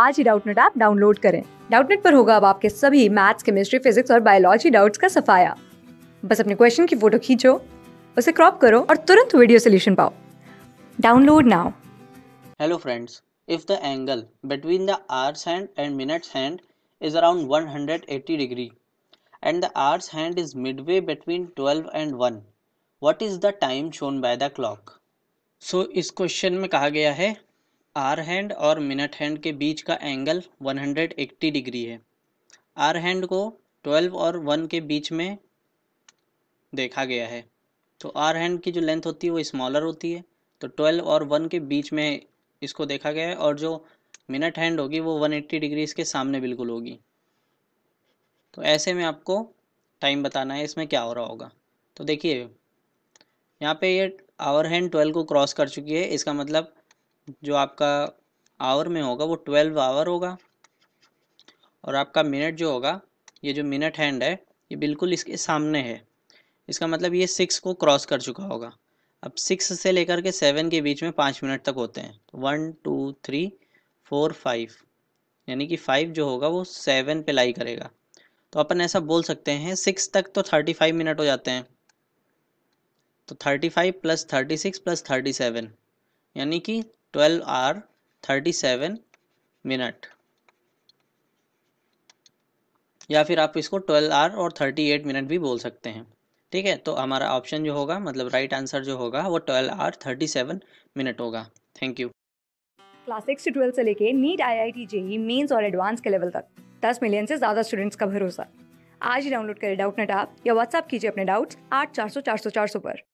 आज ही Doubtnut app download करें डाउटनेट पर होगा अब आपके सभी मैथ्स केमिस्ट्री फिजिक्स और बायोलॉजी डाउट्स का सफाया बस अपने क्वेश्चन की फोटो खींचो उसे क्रॉप करो और तुरंत वीडियो सोल्यूशन पाओ download now hello friends if the angle between the hours hand and minutes hand is around 180 degree and the hour's hand is midway between 12 and 1 what is the time shown by the clock so इस question में कहा गया है hour hand और minute hand के बीच का angle 180 degree है आर हैंड को 12 और 1 के बीच में देखा गया है तो आर हैंड की जो लेंथ होती है वो स्मॉलर होती है तो 12 और 1 के बीच में इसको देखा गया है और जो मिनट हैंड होगी वो 180 डिग्री इसके सामने बिल्कुल होगी तो ऐसे में आपको टाइम बताना है इसमें क्या हो रहा होगा तो देखिए यहाँ पे ये आवर हैंड ट्वेल्व को क्रॉस कर चुकी है इसका मतलब जो आपका आवर में होगा वो ट्वेल्व आवर होगा और आपका मिनट जो होगा ये जो मिनट हैंड है ये बिल्कुल इसके सामने है इसका मतलब ये सिक्स को क्रॉस कर चुका होगा अब सिक्स से लेकर के सेवन के बीच में पाँच मिनट तक होते हैं one two three four five यानी कि फाइव जो होगा वो सेवन पे लाई करेगा तो अपन ऐसा बोल सकते हैं सिक्स तक तो थर्टी फाइव मिनट हो जाते हैं तो thirty five plus thirty six plus thirty seven यानी कि twelve hour thirty seven minute या फिर आप इसको ट्वेल्व आर और थर्टी एट मिनट भी बोल सकते हैं ठीक है तो हमारा ऑप्शन जो होगा मतलब राइट आंसर जो होगा वो twelve hour thirty seven minute होगा थैंक यू क्लास सिक्स से ट्वेल्थ से लेके NEET I I T JEE mains और एडवांस के लेवल तक दस मिलियन से ज़्यादा स्टूडेंट्स का भरोसा आज ही डाउनलोड करें डाउट नेट ऐप या व्हाट्सएप कीजिए अपने डाउट्स आठ चार सौ चार सौ चार सौ पर